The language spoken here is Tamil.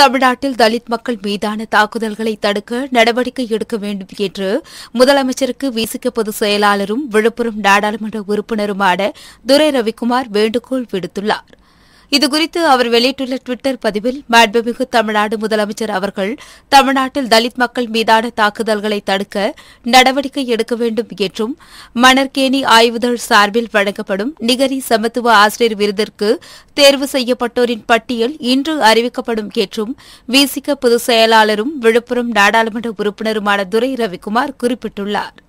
தமிழ்நாட்டில் தலித் மக்கள் மீதான தாக்குதல்களை தடுக்க நடவடிக்கை எடுக்க வேண்டும் என்று முதலமைச்சருக்கு வீசிக்க பொதுச் செயலாளரும் விழுப்புரம் நாடாளுமன்ற உறுப்பினருமான துரை ரவிக்குமார் வேண்டுகோள் விடுத்துள்ளாா் இதுகுறித்து அவர் வெளியிட்டுள்ள டுவிட்டர் பதிவில் மாண்புமிகு தமிழ்நாடு முதலமைச்சர் அவர்கள் தமிழ்நாட்டில் தலித் மக்கள் மீதான தாக்குதல்களை தடுக்க நடவடிக்கை எடுக்க வேண்டும் என்றும் மணர்கேணி ஆய்வுதள் சார்பில் வழங்கப்படும் நிகரி சமத்துவ ஆசிரியர் விருதிற்கு தேர்வு செய்யப்பட்டோரின் பட்டியல் இன்று அறிவிக்கப்படும் என்றும் விசிக பொதுச் செயலாளரும் விழுப்புரம் நாடாளுமன்ற உறுப்பினருமான துரை ரவிக்குமார் குறிப்பிட்டுள்ளாா்